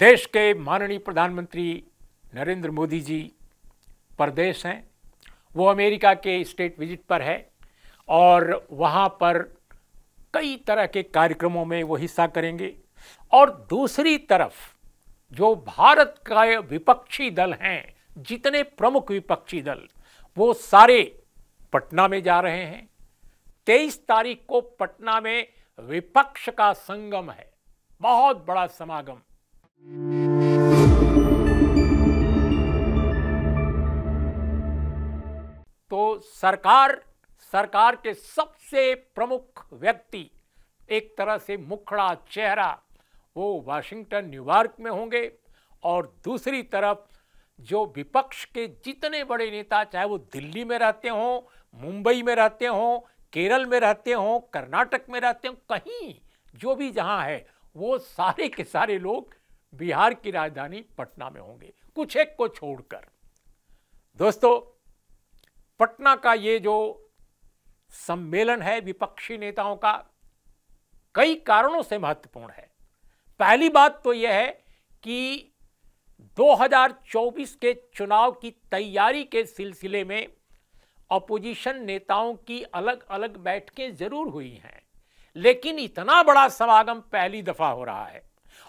देश के माननीय प्रधानमंत्री नरेंद्र मोदी जी परदेश हैं वो अमेरिका के स्टेट विजिट पर है और वहाँ पर कई तरह के कार्यक्रमों में वो हिस्सा करेंगे और दूसरी तरफ जो भारत का विपक्षी दल हैं जितने प्रमुख विपक्षी दल वो सारे पटना में जा रहे हैं तेईस तारीख को पटना में विपक्ष का संगम है बहुत बड़ा समागम तो सरकार सरकार के सबसे प्रमुख व्यक्ति एक तरह से मुखड़ा चेहरा वो वाशिंगटन न्यूयॉर्क में होंगे और दूसरी तरफ जो विपक्ष के जितने बड़े नेता चाहे वो दिल्ली में रहते हों मुंबई में रहते हों केरल में रहते हों कर्नाटक में रहते हों कहीं जो भी जहां है वो सारे के सारे लोग बिहार की राजधानी पटना में होंगे कुछ एक को छोड़कर दोस्तों पटना का ये जो सम्मेलन है विपक्षी नेताओं का कई कारणों से महत्वपूर्ण है पहली बात तो यह है कि 2024 के चुनाव की तैयारी के सिलसिले में अपोजिशन नेताओं की अलग अलग बैठकें जरूर हुई हैं लेकिन इतना बड़ा समागम पहली दफा हो रहा है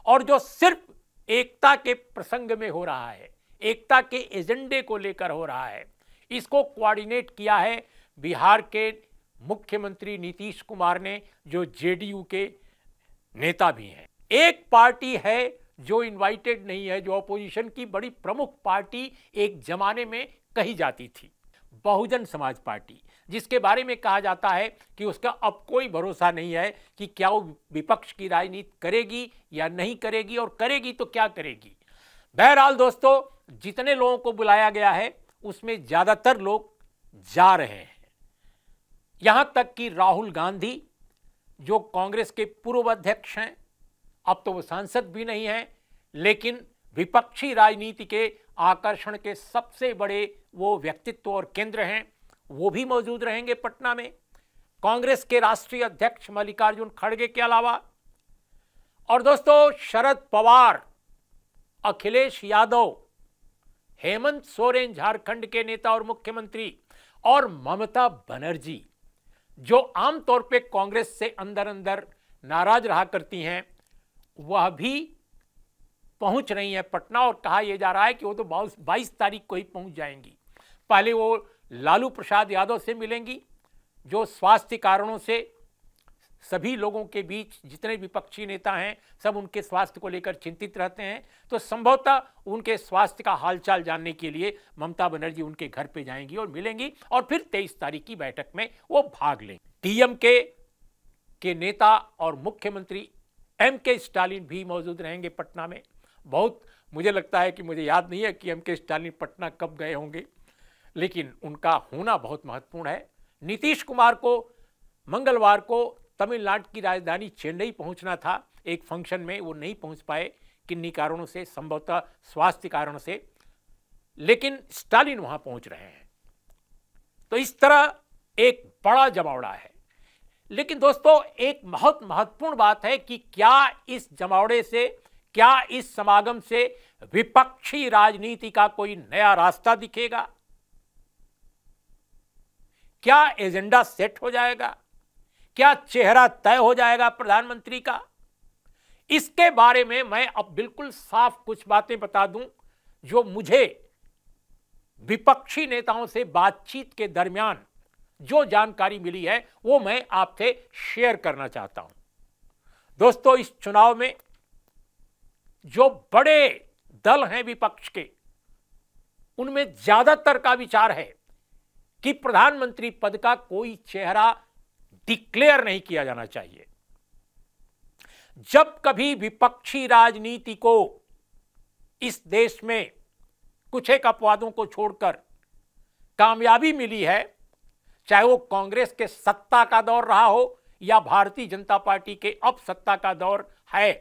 और जो सिर्फ एकता के प्रसंग में हो रहा है एकता के एजेंडे को लेकर हो रहा है इसको कोऑर्डिनेट किया है बिहार के मुख्यमंत्री नीतीश कुमार ने जो जेडीयू के नेता भी हैं एक पार्टी है जो इनवाइटेड नहीं है जो अपोजिशन की बड़ी प्रमुख पार्टी एक जमाने में कही जाती थी बहुजन समाज पार्टी जिसके बारे में कहा जाता है कि उसका अब कोई भरोसा नहीं है कि क्या वो विपक्ष की राजनीति करेगी या नहीं करेगी और करेगी तो क्या करेगी बहरहाल दोस्तों जितने लोगों को बुलाया गया है उसमें ज़्यादातर लोग जा रहे हैं यहां तक कि राहुल गांधी जो कांग्रेस के पूर्व अध्यक्ष हैं अब तो वो सांसद भी नहीं हैं लेकिन विपक्षी राजनीति के आकर्षण के सबसे बड़े वो व्यक्तित्व और केंद्र हैं वो भी मौजूद रहेंगे पटना में कांग्रेस के राष्ट्रीय अध्यक्ष मल्लिकार्जुन खड़गे के अलावा और दोस्तों शरद पवार अखिलेश यादव हेमंत सोरेन झारखंड के नेता और मुख्यमंत्री और ममता बनर्जी जो आमतौर पे कांग्रेस से अंदर अंदर नाराज रहा करती हैं वह भी पहुंच रही हैं पटना और कहा यह जा रहा है कि वो तो बाईस तारीख को ही पहुंच जाएंगी पहले वो लालू प्रसाद यादव से मिलेंगी जो स्वास्थ्य कारणों से सभी लोगों के बीच जितने विपक्षी नेता हैं सब उनके स्वास्थ्य को लेकर चिंतित रहते हैं तो संभवतः उनके स्वास्थ्य का हालचाल जानने के लिए ममता बनर्जी उनके घर पे जाएंगी और मिलेंगी और फिर 23 तारीख की बैठक में वो भाग लेंगे के के नेता और मुख्यमंत्री एम के स्टालिन भी मौजूद रहेंगे पटना में बहुत मुझे लगता है कि मुझे याद नहीं है कि एम के स्टालिन पटना कब गए होंगे लेकिन उनका होना बहुत महत्वपूर्ण है नीतीश कुमार को मंगलवार को तमिलनाडु की राजधानी चेन्नई पहुंचना था एक फंक्शन में वो नहीं पहुंच पाए किन्नी कारणों से संभवतः स्वास्थ्य कारण से लेकिन स्टालिन वहां पहुंच रहे हैं तो इस तरह एक बड़ा जमावड़ा है लेकिन दोस्तों एक बहुत महत्वपूर्ण बात है कि क्या इस जमावड़े से क्या इस समागम से विपक्षी राजनीति का कोई नया रास्ता दिखेगा क्या एजेंडा सेट हो जाएगा क्या चेहरा तय हो जाएगा प्रधानमंत्री का इसके बारे में मैं अब बिल्कुल साफ कुछ बातें बता दूं जो मुझे विपक्षी नेताओं से बातचीत के दरमियान जो जानकारी मिली है वो मैं आपसे शेयर करना चाहता हूं दोस्तों इस चुनाव में जो बड़े दल हैं विपक्ष के उनमें ज्यादातर का विचार है कि प्रधानमंत्री पद का कोई चेहरा डिक्लेयर नहीं किया जाना चाहिए जब कभी विपक्षी राजनीति को इस देश में कुछ एक अपवादों को छोड़कर कामयाबी मिली है चाहे वो कांग्रेस के सत्ता का दौर रहा हो या भारतीय जनता पार्टी के अब सत्ता का दौर है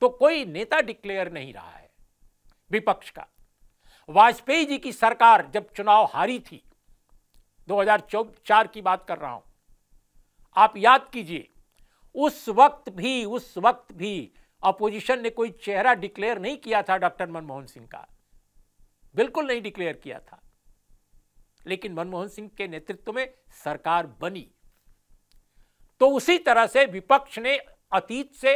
तो कोई नेता डिक्लेयर नहीं रहा है विपक्ष का वाजपेयी जी की सरकार जब चुनाव हारी थी 2004 की बात कर रहा हूं आप याद कीजिए उस वक्त भी उस वक्त भी अपोजिशन ने कोई चेहरा डिक्लेयर नहीं किया था डॉक्टर मनमोहन सिंह का बिल्कुल नहीं डिक्लेयर किया था लेकिन मनमोहन सिंह के नेतृत्व में सरकार बनी तो उसी तरह से विपक्ष ने अतीत से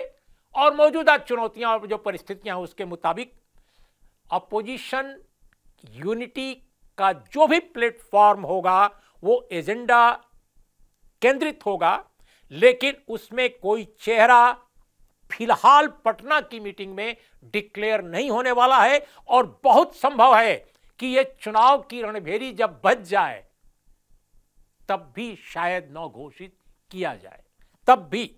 और मौजूदा चुनौतियां और जो परिस्थितियां उसके मुताबिक अपोजिशन यूनिटी का जो भी प्लेटफॉर्म होगा वो एजेंडा केंद्रित होगा लेकिन उसमें कोई चेहरा फिलहाल पटना की मीटिंग में डिक्लेयर नहीं होने वाला है और बहुत संभव है कि यह चुनाव की रणभेरी जब बच जाए तब भी शायद न घोषित किया जाए तब भी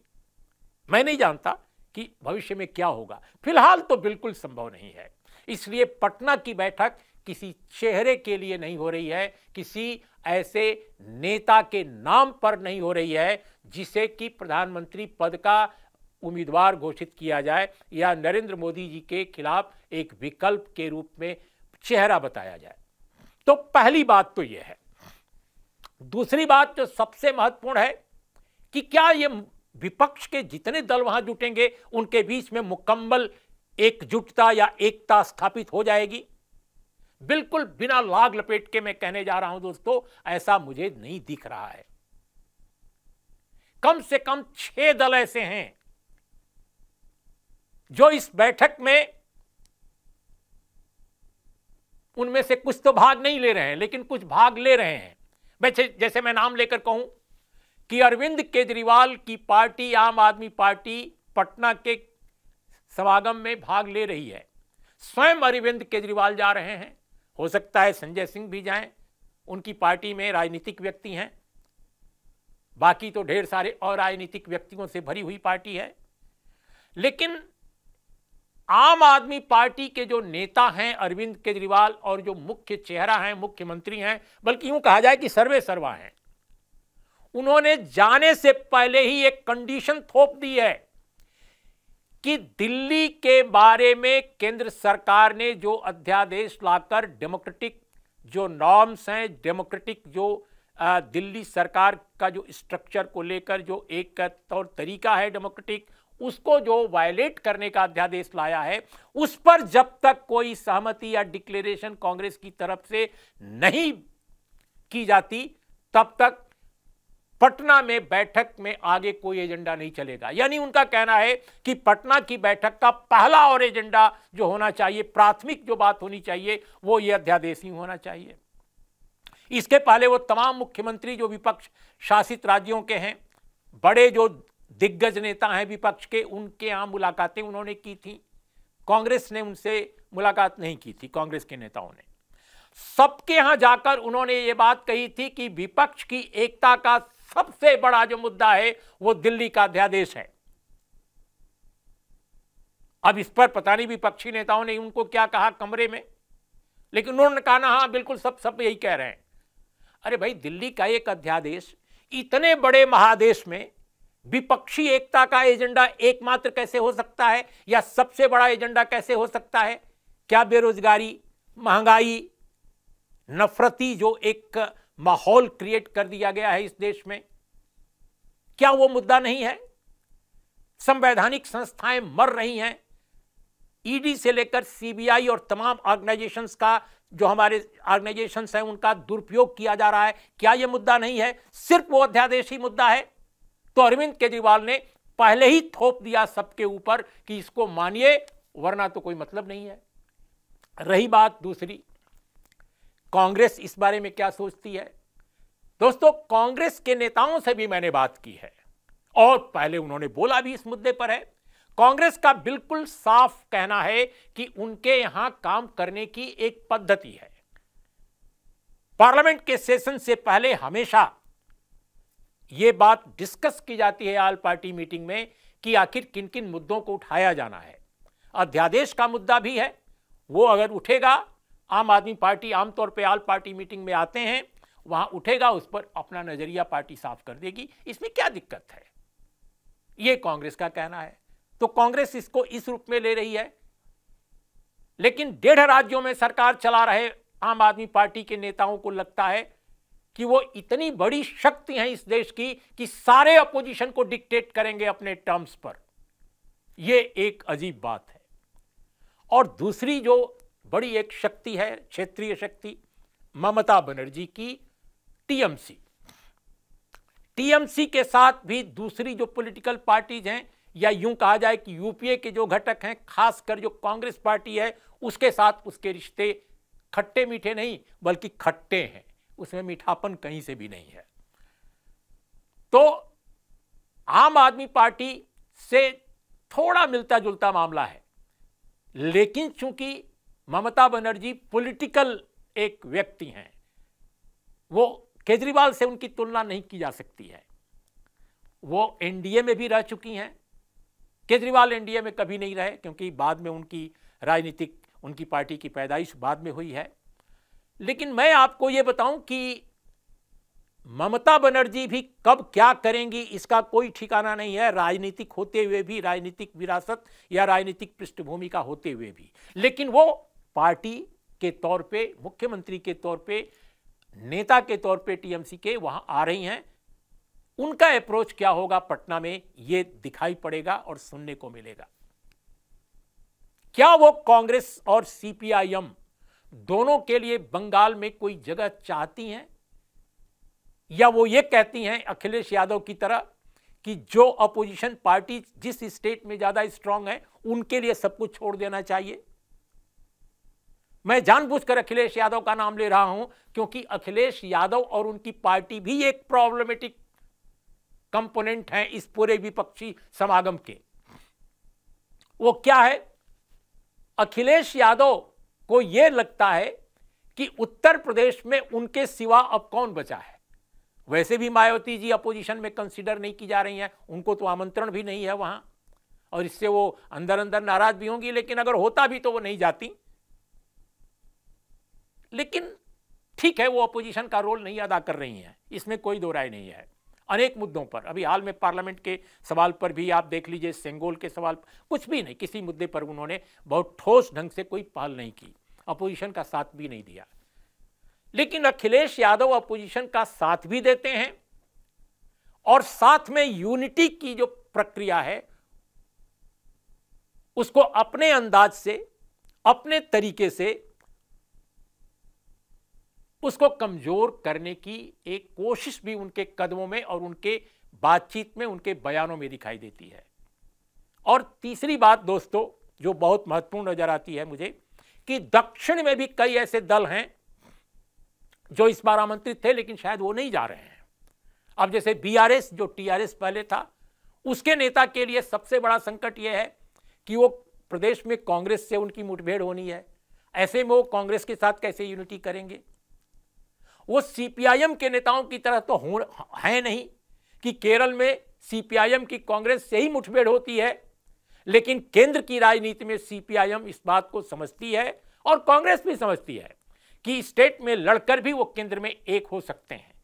मैं नहीं जानता कि भविष्य में क्या होगा फिलहाल तो बिल्कुल संभव नहीं है इसलिए पटना की बैठक किसी चेहरे के लिए नहीं हो रही है किसी ऐसे नेता के नाम पर नहीं हो रही है जिसे कि प्रधानमंत्री पद का उम्मीदवार घोषित किया जाए या नरेंद्र मोदी जी के खिलाफ एक विकल्प के रूप में चेहरा बताया जाए तो पहली बात तो यह है दूसरी बात जो सबसे महत्वपूर्ण है कि क्या ये विपक्ष के जितने दल वहां जुटेंगे उनके बीच में मुकम्मल एकजुटता या एकता स्थापित हो जाएगी बिल्कुल बिना लाग लपेट के मैं कहने जा रहा हूं दोस्तों ऐसा मुझे नहीं दिख रहा है कम से कम छह दल ऐसे हैं जो इस बैठक में उनमें से कुछ तो भाग नहीं ले रहे हैं लेकिन कुछ भाग ले रहे हैं वैसे जैसे मैं नाम लेकर कहूं कि अरविंद केजरीवाल की पार्टी आम आदमी पार्टी पटना के समागम में भाग ले रही है स्वयं अरविंद केजरीवाल जा रहे हैं हो सकता है संजय सिंह भी जाएं उनकी पार्टी में राजनीतिक व्यक्ति हैं बाकी तो ढेर सारे अराजनीतिक व्यक्तियों से भरी हुई पार्टी है लेकिन आम आदमी पार्टी के जो नेता हैं अरविंद केजरीवाल और जो मुख्य चेहरा हैं मुख्यमंत्री हैं बल्कि यूं कहा जाए कि सर्वे सर्वा हैं उन्होंने जाने से पहले ही एक कंडीशन थोप दी है कि दिल्ली के बारे में केंद्र सरकार ने जो अध्यादेश लाकर डेमोक्रेटिक जो नॉर्म्स हैं डेमोक्रेटिक जो दिल्ली सरकार का जो स्ट्रक्चर को लेकर जो एक तौर तरीका है डेमोक्रेटिक उसको जो वायलेट करने का अध्यादेश लाया है उस पर जब तक कोई सहमति या डिक्लेरेशन कांग्रेस की तरफ से नहीं की जाती तब तक पटना में बैठक में आगे कोई एजेंडा नहीं चलेगा यानी उनका कहना है कि पटना की बैठक का पहला और एजेंडा जो होना चाहिए प्राथमिक जो बात होनी चाहिए वो ये अध्यादेश ही होना चाहिए इसके पहले वो तमाम मुख्यमंत्री जो विपक्ष शासित राज्यों के हैं बड़े जो दिग्गज नेता हैं विपक्ष के उनके यहाँ मुलाकातें उन्होंने की थी कांग्रेस ने उनसे मुलाकात नहीं की थी कांग्रेस के नेताओं ने सबके यहां जाकर उन्होंने ये बात कही थी कि विपक्ष की एकता का सबसे बड़ा जो मुद्दा है वो दिल्ली का अध्यादेश है अब इस पर पता नहीं विपक्षी नेताओं ने उनको क्या कहा कमरे में लेकिन उन्होंने कहा ना हाँ, हाँ बिल्कुल सब सब यही कह रहे हैं अरे भाई दिल्ली का एक अध्यादेश इतने बड़े महादेश में विपक्षी एकता का एजेंडा एकमात्र कैसे हो सकता है या सबसे बड़ा एजेंडा कैसे हो सकता है क्या बेरोजगारी महंगाई नफरती जो एक माहौल क्रिएट कर दिया गया है इस देश में क्या वो मुद्दा नहीं है संवैधानिक संस्थाएं मर रही हैं ईडी e से लेकर सीबीआई और तमाम ऑर्गेनाइजेशंस का जो हमारे ऑर्गेनाइजेशंस हैं उनका दुरुपयोग किया जा रहा है क्या यह मुद्दा नहीं है सिर्फ वो अध्यादेश ही मुद्दा है तो अरविंद केजरीवाल ने पहले ही थोप दिया सबके ऊपर कि इसको मानिए वरना तो कोई मतलब नहीं है रही बात दूसरी कांग्रेस इस बारे में क्या सोचती है दोस्तों कांग्रेस के नेताओं से भी मैंने बात की है और पहले उन्होंने बोला भी इस मुद्दे पर है कांग्रेस का बिल्कुल साफ कहना है कि उनके यहां काम करने की एक पद्धति है पार्लियामेंट के सेशन से पहले हमेशा यह बात डिस्कस की जाती है ऑल पार्टी मीटिंग में कि आखिर किन किन मुद्दों को उठाया जाना है अध्यादेश का मुद्दा भी है वो अगर उठेगा आम आदमी पार्टी आमतौर पर आल पार्टी मीटिंग में आते हैं वहां उठेगा उस पर अपना नज़रिया पार्टी साफ कर देगी इसमें क्या दिक्कत है यह कांग्रेस का कहना है तो कांग्रेस इसको इस रूप में ले रही है लेकिन डेढ़ राज्यों में सरकार चला रहे आम आदमी पार्टी के नेताओं को लगता है कि वो इतनी बड़ी शक्ति है इस देश की कि सारे अपोजिशन को डिक्टेट करेंगे अपने टर्म्स पर यह एक अजीब बात है और दूसरी जो बड़ी एक शक्ति है क्षेत्रीय शक्ति ममता बनर्जी की टीएमसी टीएमसी के साथ भी दूसरी जो पॉलिटिकल पार्टीज हैं या यूं कहा जाए कि यूपीए के जो घटक हैं खासकर जो कांग्रेस पार्टी है उसके साथ उसके रिश्ते खट्टे मीठे नहीं बल्कि खट्टे हैं उसमें मीठापन कहीं से भी नहीं है तो आम आदमी पार्टी से थोड़ा मिलता जुलता मामला है लेकिन चूंकि ममता बनर्जी पॉलिटिकल एक व्यक्ति हैं वो केजरीवाल से उनकी तुलना नहीं की जा सकती है वो एनडीए में भी रह चुकी हैं केजरीवाल एनडीए में कभी नहीं रहे क्योंकि बाद में उनकी राजनीतिक उनकी पार्टी की पैदाइश बाद में हुई है लेकिन मैं आपको ये बताऊं कि ममता बनर्जी भी कब क्या करेंगी इसका कोई ठिकाना नहीं है राजनीतिक होते हुए भी राजनीतिक विरासत या राजनीतिक पृष्ठभूमि का होते हुए भी लेकिन वो पार्टी के तौर पे मुख्यमंत्री के तौर पे नेता के तौर पे टीएमसी के वहां आ रही हैं उनका अप्रोच क्या होगा पटना में यह दिखाई पड़ेगा और सुनने को मिलेगा क्या वो कांग्रेस और सीपीआईएम दोनों के लिए बंगाल में कोई जगह चाहती हैं या वो ये कहती हैं अखिलेश यादव की तरह कि जो अपोजिशन पार्टी जिस स्टेट में ज़्यादा स्ट्रांग है उनके लिए सब कुछ छोड़ देना चाहिए मैं जानबूझकर अखिलेश यादव का नाम ले रहा हूं क्योंकि अखिलेश यादव और उनकी पार्टी भी एक प्रॉब्लमेटिक कंपोनेंट है इस पूरे विपक्षी समागम के वो क्या है अखिलेश यादव को यह लगता है कि उत्तर प्रदेश में उनके सिवा अब कौन बचा है वैसे भी मायावती जी अपोजिशन में कंसिडर नहीं की जा रही हैं उनको तो आमंत्रण भी नहीं है वहां और इससे वो अंदर अंदर नाराज भी होंगी लेकिन अगर होता भी तो वो नहीं जाती लेकिन ठीक है वो अपोजिशन का रोल नहीं अदा कर रही हैं इसमें कोई दो राय नहीं है अनेक मुद्दों पर अभी हाल में पार्लियामेंट के सवाल पर भी आप देख लीजिए सेंगोल के सवाल कुछ भी नहीं किसी मुद्दे पर उन्होंने बहुत ठोस ढंग से कोई पहल नहीं की अपोजिशन का साथ भी नहीं दिया लेकिन अखिलेश यादव अपोजिशन का साथ भी देते हैं और साथ में यूनिटी की जो प्रक्रिया है उसको अपने अंदाज से अपने तरीके से उसको कमज़ोर करने की एक कोशिश भी उनके कदमों में और उनके बातचीत में उनके बयानों में दिखाई देती है और तीसरी बात दोस्तों जो बहुत महत्वपूर्ण नज़र आती है मुझे कि दक्षिण में भी कई ऐसे दल हैं जो इस बार आमंत्रित थे लेकिन शायद वो नहीं जा रहे हैं अब जैसे बीआरएस जो टीआरएस पहले था उसके नेता के लिए सबसे बड़ा संकट यह है कि वो प्रदेश में कांग्रेस से उनकी मुठभेड़ होनी है ऐसे में वो कांग्रेस के साथ कैसे यूनिटी करेंगे वो सीपीआईएम के नेताओं की तरह तो हो है नहीं कि केरल में सीपीआईएम की कांग्रेस से ही मुठभेड़ होती है लेकिन केंद्र की राजनीति में सीपीआईएम इस बात को समझती है और कांग्रेस भी समझती है कि स्टेट में लड़कर भी वो केंद्र में एक हो सकते हैं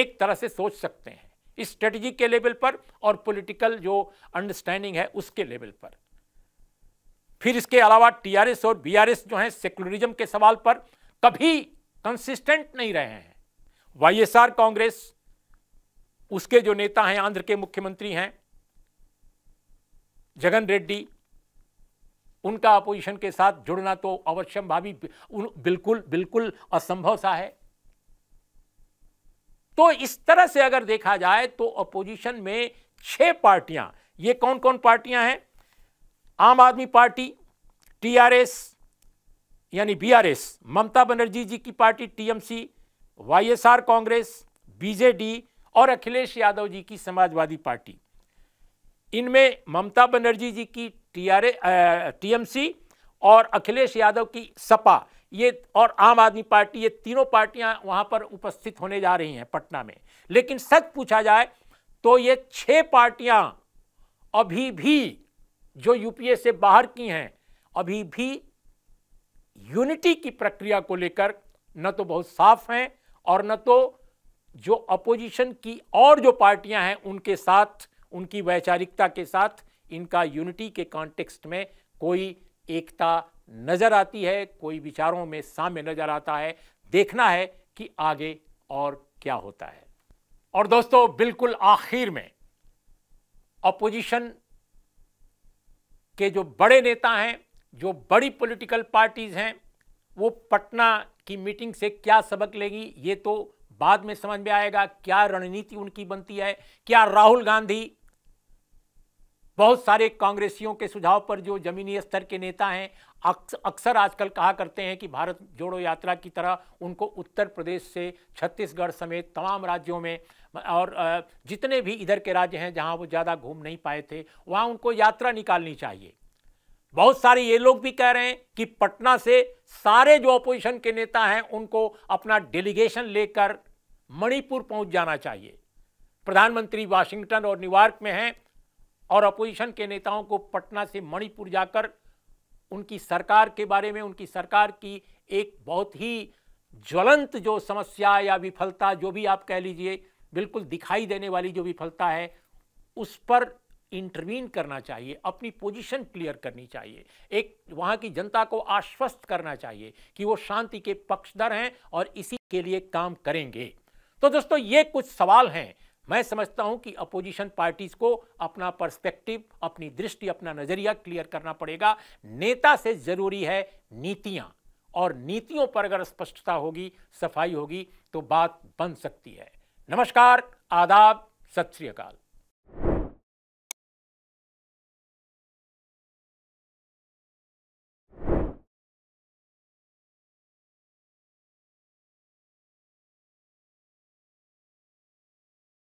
एक तरह से सोच सकते हैं स्ट्रेटजी के लेवल पर और पॉलिटिकल जो अंडरस्टैंडिंग है उसके लेवल पर फिर इसके अलावा टीआरएस और बीआरएस जो है सेकुलरिज्म के सवाल पर कभी कंसिस्टेंट नहीं रहे हैं वाईएसआर कांग्रेस उसके जो नेता हैं आंध्र के मुख्यमंत्री हैं जगन रेड्डी उनका अपोजिशन के साथ जुड़ना तो अवश्यम भावी बिल्कुल बिल्कुल असंभव सा है तो इस तरह से अगर देखा जाए तो अपोजिशन में छह पार्टियां ये कौन कौन पार्टियां हैं आम आदमी पार्टी टीआरएस यानी बीआरएस ममता बनर्जी जी की party TMC YSR Congress BJD और अखिलेश यादव जी की समाजवादी पार्टी इनमें ममता बनर्जी जी की टीआरए टीएमसी और अखिलेश यादव की सपा ये और आम आदमी पार्टी ये तीनों पार्टियां वहां पर उपस्थित होने जा रही हैं पटना में लेकिन सच पूछा जाए तो ये छह पार्टियां अभी भी जो यूपीए से बाहर की हैं अभी भी यूनिटी की प्रक्रिया को लेकर न तो बहुत साफ हैं और न तो जो अपोजिशन की और जो पार्टियां हैं उनके साथ उनकी वैचारिकता के साथ इनका यूनिटी के कॉन्टेक्स्ट में कोई एकता नज़र आती है कोई विचारों में साम्य नज़र आता है देखना है कि आगे और क्या होता है और दोस्तों बिल्कुल आखिर में अपोजिशन के जो बड़े नेता हैं जो बड़ी पॉलिटिकल पार्टीज़ हैं वो पटना की मीटिंग से क्या सबक लेगी ये तो बाद में समझ में आएगा क्या रणनीति उनकी बनती है क्या राहुल गांधी बहुत सारे कांग्रेसियों के सुझाव पर जो जमीनी स्तर के नेता हैं अक्सर आजकल कहा करते हैं कि भारत जोड़ो यात्रा की तरह उनको उत्तर प्रदेश से छत्तीसगढ़ समेत तमाम राज्यों में और जितने भी इधर के राज्य हैं जहां वो ज़्यादा घूम नहीं पाए थे वहां उनको यात्रा निकालनी चाहिए बहुत सारे ये लोग भी कह रहे हैं कि पटना से सारे जो अपोजिशन के नेता हैं उनको अपना डेलीगेशन लेकर मणिपुर पहुंच जाना चाहिए प्रधानमंत्री वाशिंगटन और न्यूयॉर्क में हैं और अपोजिशन के नेताओं को पटना से मणिपुर जाकर उनकी सरकार के बारे में उनकी सरकार की एक बहुत ही ज्वलंत जो समस्या या विफलता जो भी आप कह लीजिए बिल्कुल दिखाई देने वाली जो विफलता है उस पर इंटरवीन करना चाहिए अपनी पोजीशन क्लियर करनी चाहिए एक वहाँ की जनता को आश्वस्त करना चाहिए कि वो शांति के पक्षधर हैं और इसी के लिए काम करेंगे तो दोस्तों ये कुछ सवाल हैं मैं समझता हूं कि अपोजिशन पार्टीज को अपना पर्सपेक्टिव अपनी दृष्टि अपना नजरिया क्लियर करना पड़ेगा नेता से जरूरी है नीतियां और नीतियों पर अगर स्पष्टता होगी सफाई होगी तो बात बन सकती है नमस्कार आदाब सत श्रीकाल